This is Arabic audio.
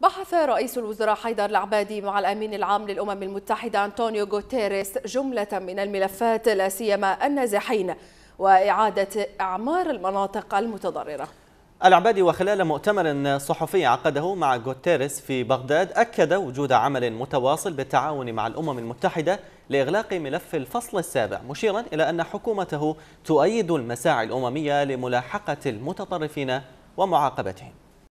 بحث رئيس الوزراء حيدر العبادي مع الامين العام للامم المتحده انطونيو غوتيريس جمله من الملفات لا سيما النازحين واعاده اعمار المناطق المتضرره. العبادي وخلال مؤتمر صحفي عقده مع غوتيريس في بغداد أكد وجود عمل متواصل بالتعاون مع الأمم المتحدة لإغلاق ملف الفصل السابع مشيرا إلى أن حكومته تؤيد المساعي الأممية لملاحقة المتطرفين ومعاقبتهم